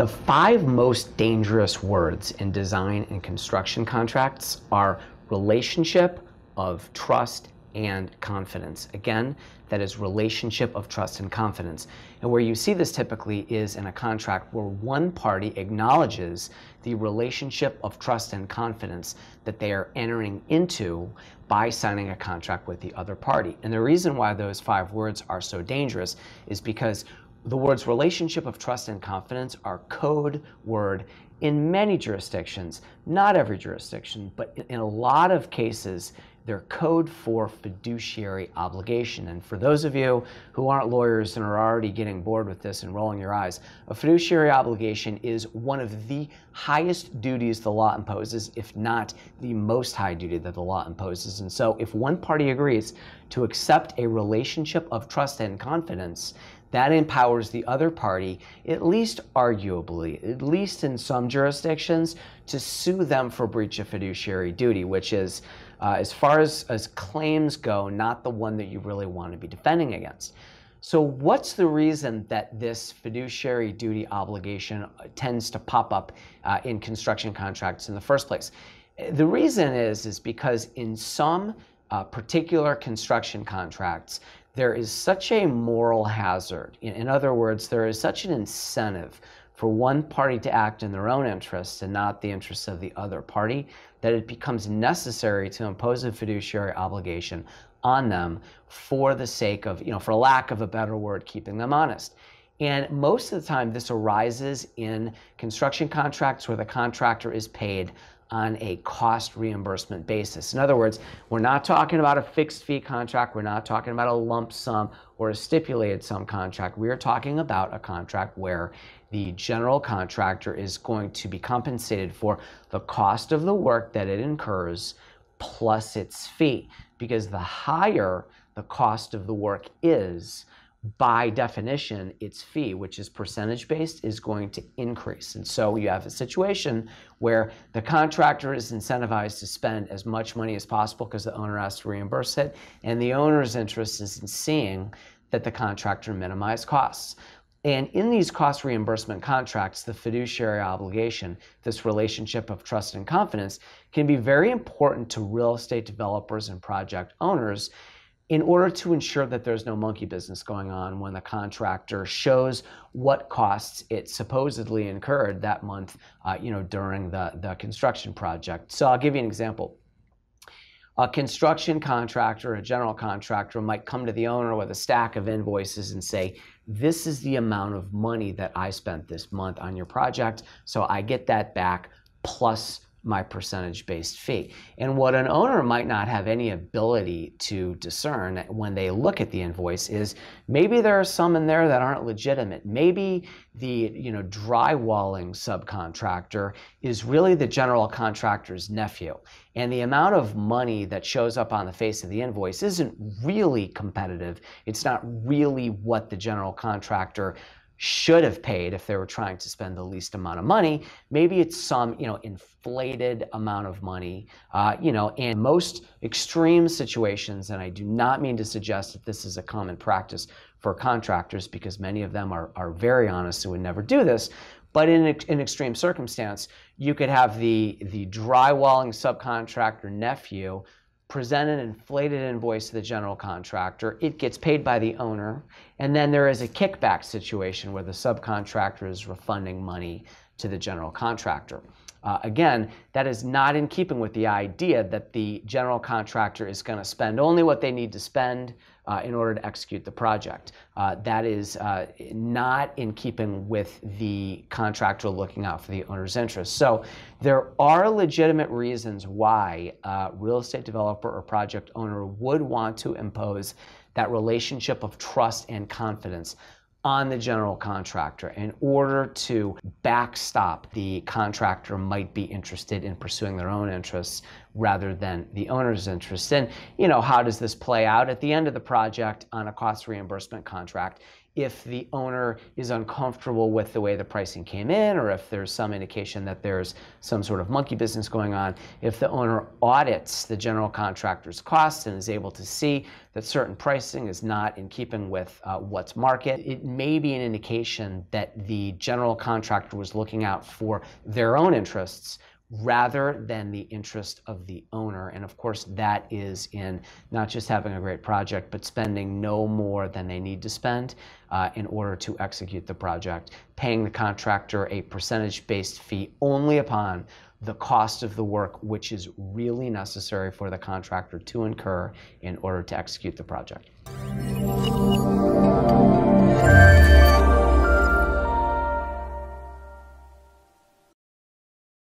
The five most dangerous words in design and construction contracts are relationship of trust and confidence. Again, that is relationship of trust and confidence. And where you see this typically is in a contract where one party acknowledges the relationship of trust and confidence that they are entering into by signing a contract with the other party. And the reason why those five words are so dangerous is because the words relationship of trust and confidence are code word in many jurisdictions, not every jurisdiction, but in a lot of cases, they're code for fiduciary obligation. And for those of you who aren't lawyers and are already getting bored with this and rolling your eyes, a fiduciary obligation is one of the highest duties the law imposes, if not the most high duty that the law imposes. And so if one party agrees to accept a relationship of trust and confidence, that empowers the other party, at least arguably, at least in some jurisdictions, to sue them for breach of fiduciary duty, which is, uh, as far as, as claims go, not the one that you really want to be defending against. So, what's the reason that this fiduciary duty obligation uh, tends to pop up uh, in construction contracts in the first place? The reason is is because in some uh, particular construction contracts, there is such a moral hazard. In, other words, there is such an incentive for one party to act in their own interests and not the interests of the other party that it becomes necessary to impose a fiduciary obligation on them for the sake of, you know, for lack of a better word, keeping them honest. And most of the time, this arises in construction contracts where the contractor is paid on a cost reimbursement basis. In other words, we're not talking about a fixed fee contract, we're not talking about a lump sum or a stipulated sum contract. We are talking about a contract where the general contractor is going to be compensated for the cost of the work that it incurs plus its fee because the higher the cost of the work is, by definition, its fee, which is percentage based, is going to increase. And so you have a situation where the contractor is incentivized to spend as much money as possible because the owner has to reimburse it. And the owner's interest is in seeing that the contractor minimize costs. And in these cost reimbursement contracts, the fiduciary obligation, this relationship of trust and confidence, can be very important to real estate developers and project owners in order to ensure that there's no monkey business going on when the contractor shows what costs it supposedly incurred that month, uh, you know, during the, the construction project. So I'll give you an example. A construction contractor, a general contractor might come to the owner with a stack of invoices and say, this is the amount of money that I spent this month on your project. So I get that back plus my percentage based fee. And what an owner might not have any ability to discern when they look at the invoice is maybe there are some in there that aren't legitimate. Maybe the, you know, drywalling subcontractor is really the general contractor's nephew. And the amount of money that shows up on the face of the invoice isn't really competitive. It's not really what the general contractor should have paid if they were trying to spend the least amount of money. Maybe it's some, you know, inflated amount of money. Uh, you know, in most extreme situations, and I do not mean to suggest that this is a common practice for contractors because many of them are, are very honest and would never do this. But in an extreme circumstance, you could have the, the drywalling subcontractor nephew present an inflated invoice to the general contractor. It gets paid by the owner. And then there is a kickback situation where the subcontractor is refunding money to the general contractor. Uh, again, that is not in keeping with the idea that the general contractor is going to spend only what they need to spend uh, in order to execute the project. Uh, that is uh, not in keeping with the contractor looking out for the owner's interest. So there are legitimate reasons why a real estate developer or project owner would want to impose that relationship of trust and confidence on the general contractor in order to backstop the contractor might be interested in pursuing their own interests rather than the owner's interests. And you know, how does this play out at the end of the project on a cost reimbursement contract? if the owner is uncomfortable with the way the pricing came in or if there's some indication that there's some sort of monkey business going on. If the owner audits the general contractor's costs and is able to see that certain pricing is not in keeping with uh, what's market, it may be an indication that the general contractor was looking out for their own interests rather than the interest of the owner. And of course, that is in not just having a great project, but spending no more than they need to spend uh, in order to execute the project, paying the contractor a percentage based fee only upon the cost of the work which is really necessary for the contractor to incur in order to execute the project.